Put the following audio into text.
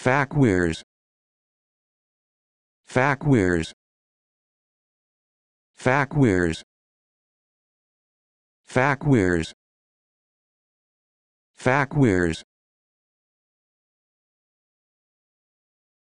Fakweirs. Fakweirs. Fakweirs. Fakweirs. Fakweirs.